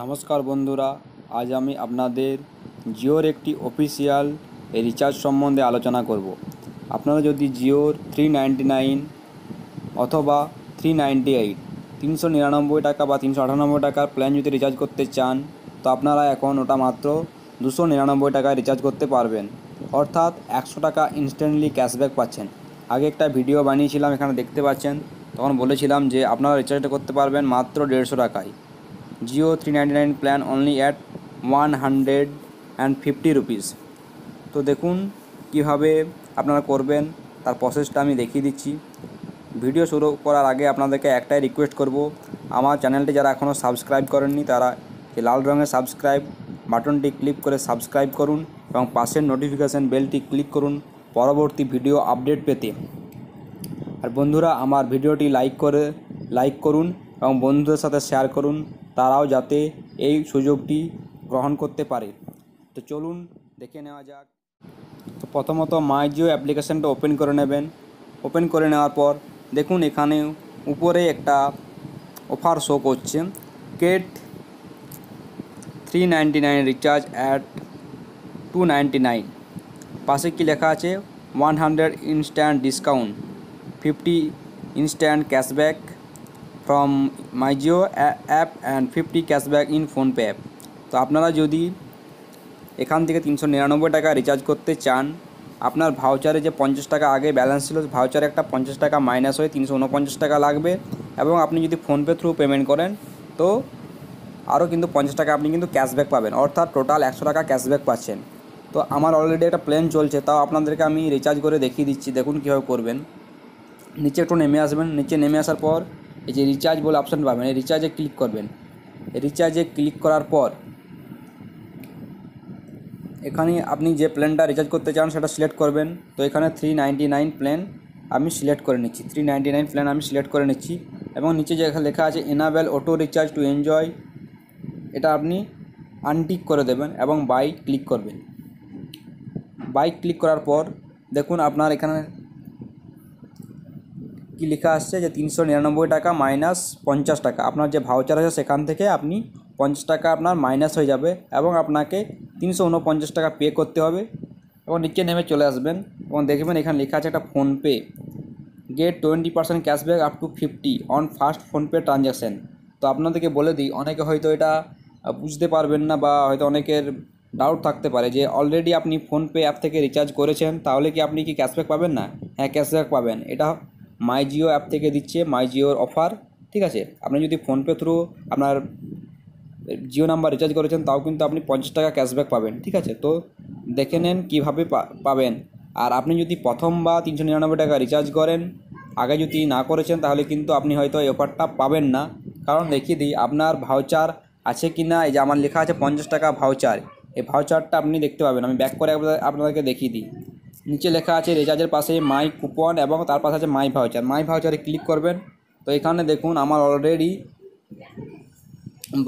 নমস্কার বন্ধুরা আজ আমি আপনাদের জিওর একটি অফিসিয়াল রিচার্জ সম্বন্ধে আলোচনা করব আপনারা যদি জিওর থ্রি নাইনটি নাইন অথবা থ্রি নাইনটি এইট তিনশো নিরানব্বই টাকা বা তিনশো আটানব্বই টাকার প্ল্যান যদি রিচার্জ করতে চান তো আপনারা এখন ওটা মাত্র দুশো নিরানব্বই টাকায় রিচার্জ করতে পারবেন অর্থাৎ একশো টাকা ইনস্ট্যান্টলি ক্যাশব্যাক পাচ্ছেন আগে একটা ভিডিও বানিয়েছিলাম এখানে দেখতে পাচ্ছেন তখন বলেছিলাম যে আপনারা রিচার্জটা করতে পারবেন মাত্র দেড়শো টাকায় Jio three nine plan Jio at one hundred and fifty rupees তো দেখুন কীভাবে আপনারা করবেন তার প্রসেসটা আমি দেখিয়ে দিচ্ছি ভিডিও শুরু করার আগে আপনাদেরকে একটাই রিকোয়েস্ট করব আমার চ্যানেলটি যারা এখনও সাবস্ক্রাইব করেননি তারা লাল রঙের সাবস্ক্রাইব বাটনটি ক্লিক করে সাবস্ক্রাইব করুন এবং পাশের নোটিফিকেশান বেলটি ক্লিক করুন পরবর্তী ভিডিও আপডেট পেতে আর বন্ধুরা আমার ভিডিওটি লাইক করে লাইক করুন এবং বন্ধুদের সাথে শেয়ার করুন তারাও যাতে এই সুযোগটি গ্রহণ করতে পারে তো চলুন দেখে নেওয়া যাক তো প্রথমত মাই জিও অ্যাপ্লিকেশানটা ওপেন করে নেবেন ওপেন করে নেওয়ার পর দেখুন এখানে উপরে একটা অফার শো করছে get three ninety nine recharge at two ninety nine পাশে কি লেখা আছে one hundred instant discount fifty instant cashback from my Jio app and 50 cashback in phone pay app তো আপনারা যদি এখান থেকে তিনশো নিরানব্বই টাকা রিচার্জ করতে চান আপনার ভাউচারে যে পঞ্চাশ টাকা আগে ব্যালেন্স ছিল ভাউচারে একটা পঞ্চাশ টাকা মাইনাস হয়ে তিনশো উনপঞ্চাশ টাকা লাগবে এবং আপনি যদি ফোনপে থ্রু পেমেন্ট করেন তো আরও কিন্তু পঞ্চাশ টাকা আপনি কিন্তু ক্যাশব্যাক পাবেন অর্থাৎ টোটাল একশো টাকা ক্যাশব্যাক পাচ্ছেন তো আমার অলরেডি একটা প্ল্যান চলছে তাও আপনাদেরকে আমি রিচার্জ করে দেখিয়ে দিচ্ছি দেখুন কীভাবে করবেন নিচে একটু নেমে আসবেন নিচে নেমে আসার পর এই যে রিচার্জ বলে অপশান পাবেন এই রিচার্জে ক্লিক করবেন রিচার্জে ক্লিক করার পর এখানে আপনি যে প্ল্যানটা রিচার্জ করতে চান সেটা সিলেক্ট করবেন তো এখানে থ্রি নাইন প্ল্যান আমি সিলেক্ট করে নিচ্ছি থ্রি নাইন প্ল্যান আমি সিলেক্ট করে নিচ্ছি এবং নিচে যে লেখা আছে enable auto recharge to enjoy এটা আপনি আনটিক করে দেবেন এবং বাই ক্লিক করবেন বাই ক্লিক করার পর দেখুন আপনার এখানে কি লেখা আসছে যে তিনশো নিরানব্বই টাকা মাইনাস পঞ্চাশ টাকা আপনার যে ভাউচার আছে সেখান থেকে আপনি পঞ্চাশ টাকা আপনার মাইনাস হয়ে যাবে এবং আপনাকে তিনশো উনপঞ্চাশ টাকা পে করতে হবে এবং নিচে নেমে চলে আসবেন এবং দেখবেন এখানে লেখা আছে একটা PhonePe get twenty percent cashback up to fifty on first PhonePe transaction তো আপনাদেরকে বলে দিই অনেকে হয়তো এটা বুঝতে পারবেন না বা হয়তো অনেকের ডাউট থাকতে পারে যে অলরেডি আপনি ফোনপে অ্যাপ থেকে রিচার্জ করেছেন তাহলে কি আপনি কি ক্যাশব্যাক পাবেন না হ্যাঁ ক্যাশব্যাক পাবেন এটা মাই জিও অ্যাপ থেকে দিচ্ছে মাই জিওর অফার ঠিক আছে আপনি যদি ফোনপে থ্রু আপনার জিও নাম্বার রিচার্জ করেছেন তাও কিন্তু আপনি পঞ্চাশ টাকা ক্যাশব্যাক পাবেন ঠিক আছে তো দেখে নেন কীভাবে পাবেন আর আপনি যদি প্রথম বা তিনশো নিরানব্বই টাকা রিচার্জ করেন আগে যদি না করেছেন তাহলে কিন্তু আপনি হয়তো এই অফারটা পাবেন না কারণ দেখিয়ে দিই আপনার ভাউচার আছে কি না এই যে আমার লেখা আছে পঞ্চাশ টাকা ভাউচার এই ভাউচারটা আপনি দেখতে পাবেন আমি ব্যাক করে আপনাদেরকে দেখিয়ে দিই নিচে লেখা আছে রেজাজের পাশে মাই কুপন এবং তার পাশে আছে মাই ভাউচার মাই ভাউচারে ক্লিক করবেন তো এখানে দেখুন আমার অলরেডি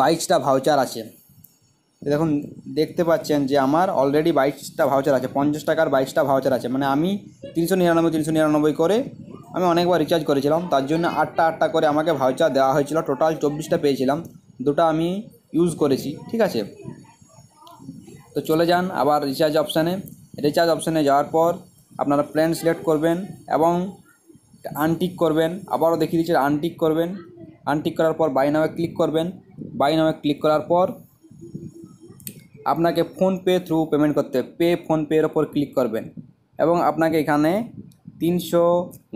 বাইশটা ভাউচার আছে দেখুন দেখতে পাচ্ছেন যে আমার অলরেডি বাইশটা ভাউচার আছে পঞ্চাশ টাকার বাইশটা ভাউচার আছে মানে আমি তিনশো নিরানব্বই তিনশো নিরানব্বই করে আমি অনেকবার রিচার্জ করেছিলাম তার জন্য আটটা আটটা করে আমাকে ভাউচার দেওয়া হয়েছিল টোটাল চব্বিশটা পেয়েছিলাম দুটো আমি ইউজ করেছি ঠিক আছে তো চলে যান আবার রিচার্জ অপশানে রিচার্জ অপশানে যাওয়ার পর আপনারা প্ল্যান সিলেক্ট করবেন এবং আনটিক করবেন আবারও দেখিয়ে দিচ্ছে আনটিক করবেন আনটিক করার পর বাই নামে ক্লিক করবেন বাই নামে ক্লিক করার পর আপনাকে ফোনপে থ্রু পেমেন্ট করতে পে ফোনপের ওপর ক্লিক করবেন এবং আপনাকে এখানে তিনশো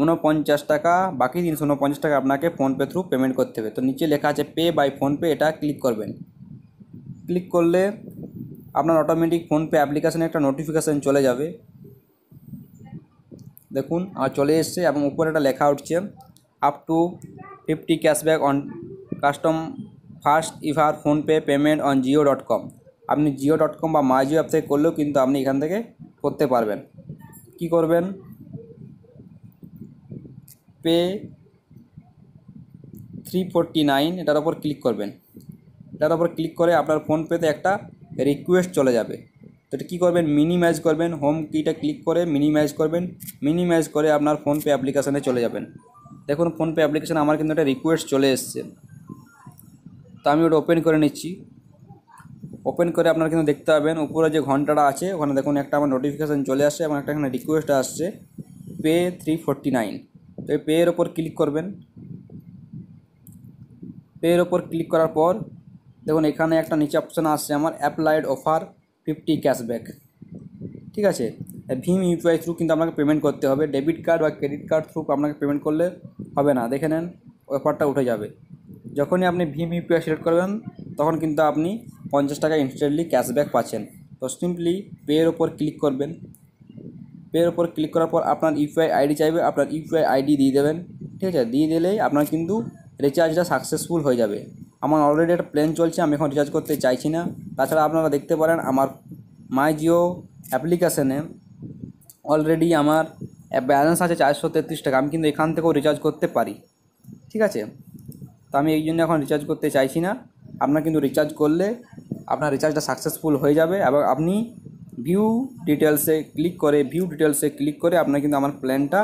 উনপঞ্চাশ টাকা বাকি তিনশো উনপঞ্চাশ টাকা আপনাকে ফোনপে থ্রু পেমেন্ট করতে হবে তো নিচে লেখা আছে পে বাই ফোনপে এটা ক্লিক করবেন ক্লিক করলে আপনার অটোমেটিক ফোনপে অ্যাপ্লিকেশানে একটা নোটিফিকেশান চলে যাবে দেখুন আর চলে এসছে এবং উপরে একটা লেখা উঠছে up to fifty cashback on custom first ever PhonePe payment on Jio dot com আপনি জিও ডট কম বা মাই জিও অ্যাপ থেকে করলেও কিন্তু আপনি এখান থেকে করতে পারবেন কি করবেন পে থ্রি ফোরটি নাইন এটার ওপর ক্লিক করবেন এটার ওপর ক্লিক করে আপনার ফোনপেতে একটা রিকোয়েস্ট চলে যাবে তো এটা কী করবেন মিনিমাইজ করবেন হোম কিটা ক্লিক করে মিনিমাইজ করবেন মিনিমাইজ করে আপনার ফোনপে অ্যাপ্লিকেশানে চলে যাবেন দেখুন ফোনপে অ্যাপ্লিকেশান আমার কিন্তু একটা রিকোয়েস্ট চলে এসছে তো আমি ওটা ওপেন করে নিচ্ছি ওপেন করে আপনার কিন্তু দেখতে পাবেন উপরে যে ঘন্টাটা আছে ওখানে দেখুন একটা আমার নোটিফিকেশান চলে আসছে এবং একটা এখানে রিকোয়েস্ট আসছে পে থ্রি ফোরটি নাইন তো এই পেয়ের ওপর ক্লিক করবেন পেয়ের ওপর ক্লিক করার পর দেখুন এখানে একটা নিচে অপশান আসছে আমার অ্যাপ্লাইড অফার ফিফটি ক্যাশব্যাক ঠিক আছে ভিম ইউপিআই থ্রু কিন্তু আপনাকে পেমেন্ট করতে হবে ডেবিট কার্ড বা ক্রেডিট কার্ড থ্রু আপনাকে পেমেন্ট করলে হবে না দেখে নেন অফারটা উঠে যাবে যখনই আপনি ভিম ইউপিআই সিলেক্ট করবেন তখন কিন্তু আপনি পঞ্চাশ টাকা ইনস্ট্যান্টলি ক্যাশব্যাক পাচ্ছেন তো সিম্পলি পেয়ের ওপর ক্লিক করবেন পেয়ের ওপর ক্লিক করার পর আপনার ইউপিআই আইডি চাইবে আপনার ইউপিআই আইডি দিয়ে দেবেন ঠিক আছে দিয়ে দিলেই আপনার কিন্তু রিচার্জটা সাকসেসফুল হয়ে যাবে আমার অলরেডি একটা প্ল্যান চলছে আমি এখন রিচার্জ করতে চাইছি না তাছাড়া আপনারা দেখতে পারেন আমার মাই জিও অ্যাপ্লিকেশানে অলরেডি আমার ব্যালেন্স আছে চারশো তেত্রিশ টাকা আমি কিন্তু এখান থেকেও রিচার্জ করতে পারি ঠিক আছে তো আমি এই জন্য এখন রিচার্জ করতে চাইছি না আপনার কিন্তু রিচার্জ করলে আপনার রিচার্জটা সাকসেসফুল হয়ে যাবে এবং আপনি ভিউ ডিটেলসে ক্লিক করে ভিউ ডিটেলসে ক্লিক করে আপনার কিন্তু আমার প্ল্যানটা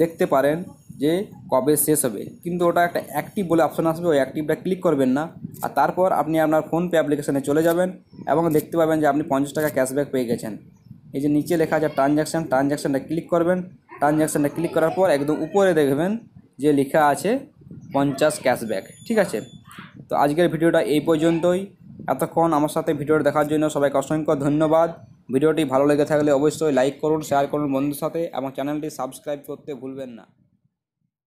দেখতে পারেন যে কবে শেষ হবে কিন্তু ওটা একটা অ্যাক্টিভ বলে অপশান আসবে ওই অ্যাক্টিভটা ক্লিক করবেন না আর তারপর আপনি আপনার ফোনপে অ্যাপ্লিকেশানে চলে যাবেন এবং দেখতে পাবেন যে আপনি পঞ্চাশ টাকা ক্যাশব্যাক পেয়ে গেছেন এই যে নিচে লেখা আছে ট্রানজ্যাকশান ট্রানজ্যাকশানটা ক্লিক করবেন ট্রানজ্যাকশানটা ক্লিক করার পর একদম উপরে দেখবেন যে লেখা আছে পঞ্চাশ ক্যাশব্যাক ঠিক আছে তো আজকের ভিডিওটা এই পর্যন্তই এতক্ষণ আমার সাথে ভিডিওটা দেখার জন্য সবাইকে অসংখ্য ধন্যবাদ ভিডিওটি ভালো লেগে থাকলে অবশ্যই লাইক করুন শেয়ার করুন বন্ধুর সাথে এবং চ্যানেলটি সাবস্ক্রাইব করতে ভুলবেন না